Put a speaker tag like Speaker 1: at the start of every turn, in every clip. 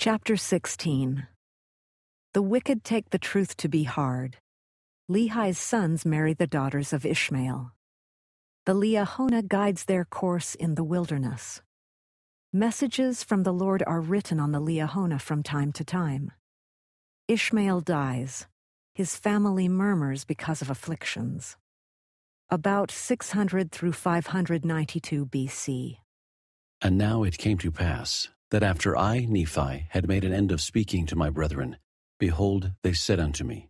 Speaker 1: Chapter 16 The wicked take the truth to be hard. Lehi's sons marry the daughters of Ishmael. The Leahona guides their course in the wilderness. Messages from the Lord are written on the Leahona from time to time. Ishmael dies. His family murmurs because of afflictions. About 600 through 592 BC. And now it came to pass, that after I, Nephi, had made an end of speaking to my brethren, behold, they said unto me,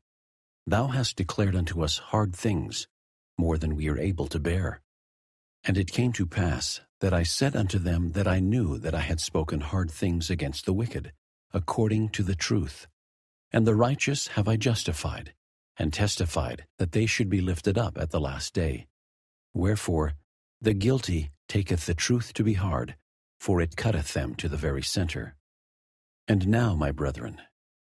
Speaker 1: Thou hast declared unto us hard things, more than we are able to bear. And it came to pass that I said unto them that I knew that I had spoken hard things against the wicked, according to the truth. And the righteous have I justified, and testified that they should be lifted up at the last day. Wherefore, the guilty taketh the truth to be hard, for it cutteth them to the very center. And now, my brethren,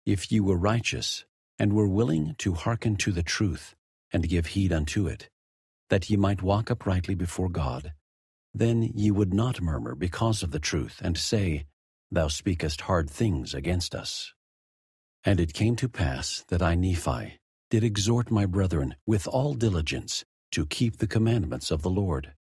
Speaker 1: if ye were righteous, and were willing to hearken to the truth, and give heed unto it, that ye might walk uprightly before God, then ye would not murmur because of the truth, and say, Thou speakest hard things against us. And it came to pass that I, Nephi, did exhort my brethren with all diligence to keep the commandments of the Lord.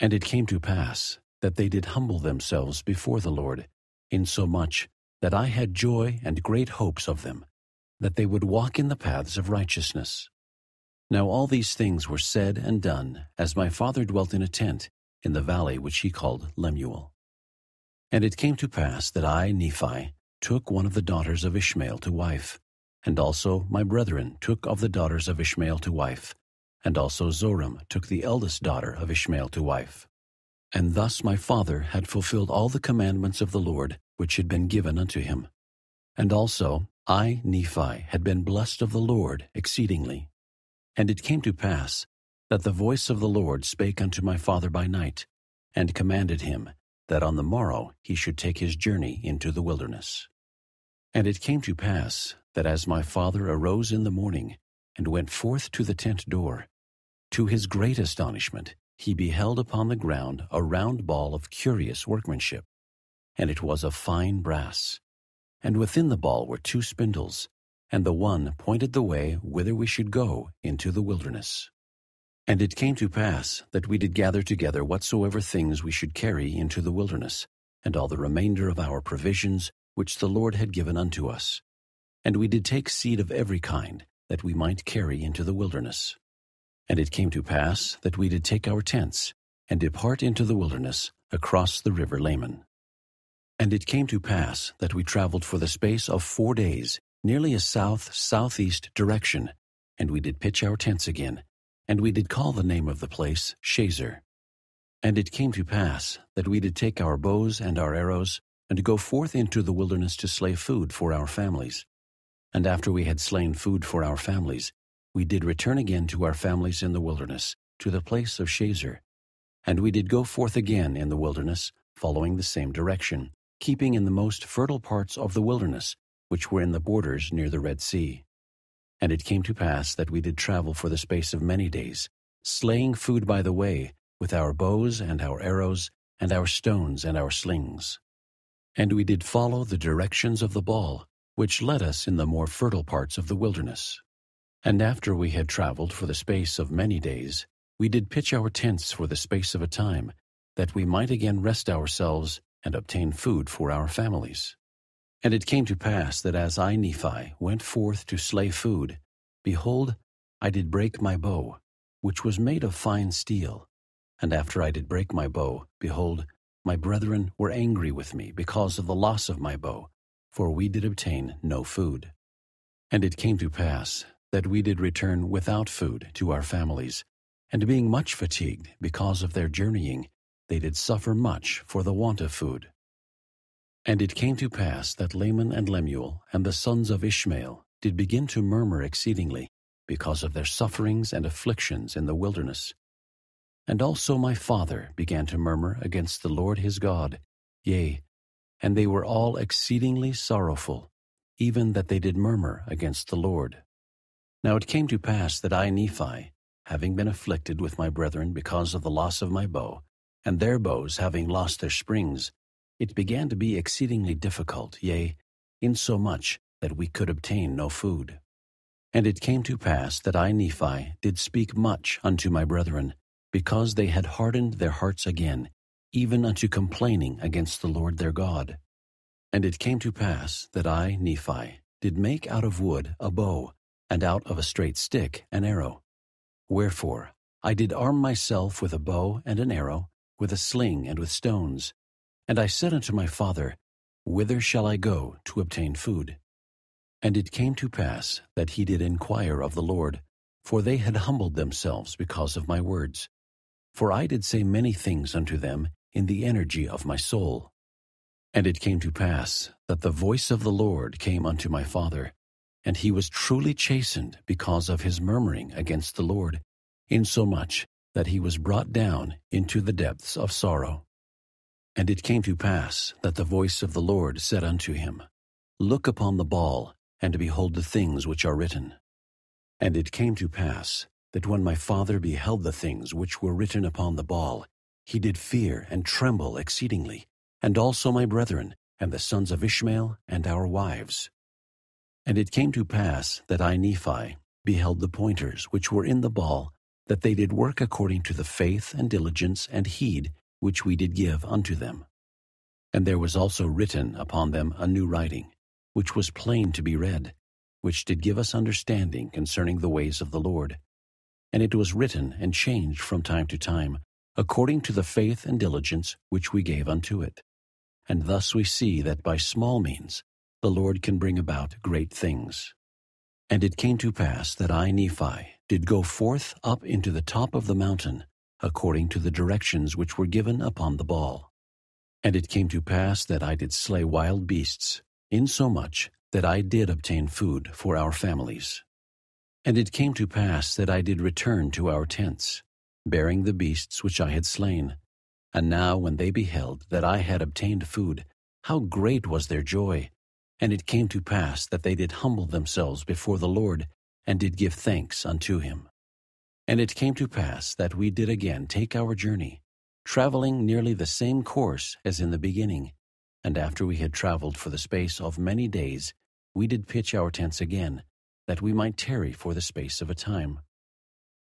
Speaker 1: And it came to pass that they did humble themselves before the Lord, insomuch that I had joy and great hopes of them, that they would walk in the paths of righteousness. Now all these things were said and done, as my father dwelt in a tent, in the valley which he called Lemuel. And it came to pass that I, Nephi, took one of the daughters of Ishmael to wife, and also my brethren took of the daughters of Ishmael to wife, and also Zoram took the eldest daughter of Ishmael to wife. And thus my father had fulfilled all the commandments of the Lord which had been given unto him. And also, I, Nephi, had been blessed of the Lord exceedingly. And it came to pass that the voice of the Lord spake unto my father by night, and commanded him that on the morrow he should take his journey into the wilderness. And it came to pass that as my father arose in the morning, and went forth to the tent door, to his great astonishment, he beheld upon the ground a round ball of curious workmanship, and it was of fine brass. And within the ball were two spindles, and the one pointed the way whither we should go into the wilderness. And it came to pass that we did gather together whatsoever things we should carry into the wilderness, and all the remainder of our provisions which the Lord had given unto us. And we did take seed of every kind, that we might carry into the wilderness. And it came to pass that we did take our tents, and depart into the wilderness, across the river Laman. And it came to pass that we traveled for the space of four days, nearly a south southeast direction, and we did pitch our tents again, and we did call the name of the place Shazer. And it came to pass that we did take our bows and our arrows, and go forth into the wilderness to slay food for our families. And after we had slain food for our families, we did return again to our families in the wilderness, to the place of Shazer. And we did go forth again in the wilderness, following the same direction, keeping in the most fertile parts of the wilderness, which were in the borders near the Red Sea. And it came to pass that we did travel for the space of many days, slaying food by the way, with our bows and our arrows, and our stones and our slings. And we did follow the directions of the ball, which led us in the more fertile parts of the wilderness. And after we had travelled for the space of many days, we did pitch our tents for the space of a time, that we might again rest ourselves and obtain food for our families. And it came to pass that as I, Nephi, went forth to slay food, behold, I did break my bow, which was made of fine steel. And after I did break my bow, behold, my brethren were angry with me because of the loss of my bow, for we did obtain no food. And it came to pass that we did return without food to our families, and being much fatigued because of their journeying, they did suffer much for the want of food. And it came to pass that Laman and Lemuel and the sons of Ishmael did begin to murmur exceedingly, because of their sufferings and afflictions in the wilderness. And also my father began to murmur against the Lord his God, yea, and they were all exceedingly sorrowful, even that they did murmur against the Lord. Now it came to pass that I, Nephi, having been afflicted with my brethren because of the loss of my bow, and their bows having lost their springs, it began to be exceedingly difficult, yea, insomuch that we could obtain no food. And it came to pass that I, Nephi, did speak much unto my brethren, because they had hardened their hearts again, even unto complaining against the Lord their God. And it came to pass that I, Nephi, did make out of wood a bow, and out of a straight stick an arrow. Wherefore, I did arm myself with a bow and an arrow, with a sling and with stones. And I said unto my father, Whither shall I go to obtain food? And it came to pass that he did inquire of the Lord, for they had humbled themselves because of my words. For I did say many things unto them in the energy of my soul. And it came to pass that the voice of the Lord came unto my father, and he was truly chastened because of his murmuring against the Lord, insomuch that he was brought down into the depths of sorrow. And it came to pass that the voice of the Lord said unto him, Look upon the ball, and behold the things which are written. And it came to pass that when my father beheld the things which were written upon the ball, he did fear and tremble exceedingly, and also my brethren, and the sons of Ishmael, and our wives. And it came to pass that I, Nephi, beheld the pointers which were in the ball, that they did work according to the faith and diligence and heed which we did give unto them. And there was also written upon them a new writing, which was plain to be read, which did give us understanding concerning the ways of the Lord. And it was written and changed from time to time, according to the faith and diligence which we gave unto it. And thus we see that by small means the Lord can bring about great things. And it came to pass that I, Nephi, did go forth up into the top of the mountain, according to the directions which were given upon the ball. And it came to pass that I did slay wild beasts, insomuch that I did obtain food for our families. And it came to pass that I did return to our tents, bearing the beasts which I had slain. And now when they beheld that I had obtained food, how great was their joy, and it came to pass that they did humble themselves before the Lord, and did give thanks unto him. And it came to pass that we did again take our journey, traveling nearly the same course as in the beginning. And after we had traveled for the space of many days, we did pitch our tents again, that we might tarry for the space of a time.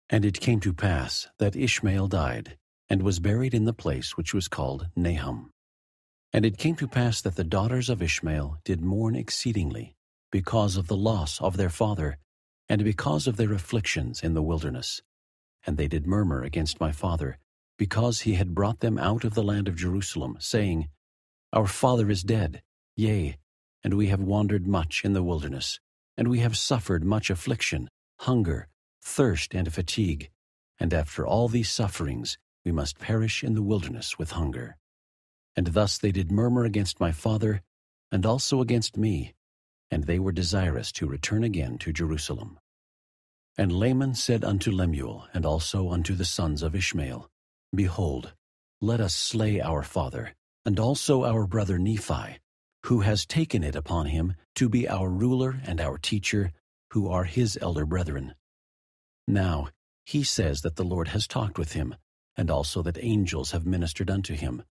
Speaker 1: And it came to pass that Ishmael died, and was buried in the place which was called Nahum. And it came to pass that the daughters of Ishmael did mourn exceedingly, because of the loss of their father, and because of their afflictions in the wilderness. And they did murmur against my father, because he had brought them out of the land of Jerusalem, saying, Our father is dead, yea, and we have wandered much in the wilderness, and we have suffered much affliction, hunger, thirst, and fatigue, and after all these sufferings we must perish in the wilderness with hunger. And thus they did murmur against my father, and also against me, and they were desirous to return again to Jerusalem. And Laman said unto Lemuel, and also unto the sons of Ishmael, Behold, let us slay our father, and also our brother Nephi, who has taken it upon him to be our ruler and our teacher, who are his elder brethren. Now, he says that the Lord has talked with him, and also that angels have ministered unto him,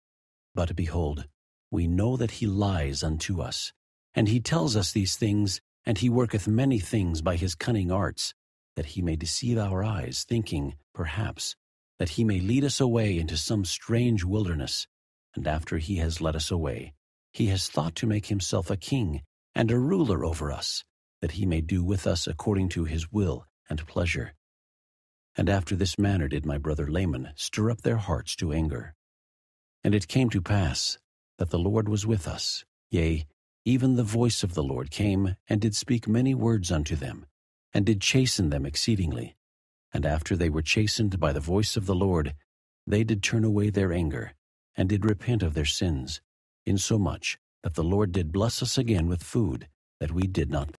Speaker 1: but behold, we know that he lies unto us. And he tells us these things, and he worketh many things by his cunning arts, that he may deceive our eyes, thinking, perhaps, that he may lead us away into some strange wilderness. And after he has led us away, he has thought to make himself a king and a ruler over us, that he may do with us according to his will and pleasure. And after this manner did my brother Laman stir up their hearts to anger. And it came to pass that the Lord was with us. Yea, even the voice of the Lord came and did speak many words unto them, and did chasten them exceedingly. And after they were chastened by the voice of the Lord, they did turn away their anger, and did repent of their sins, insomuch that the Lord did bless us again with food that we did not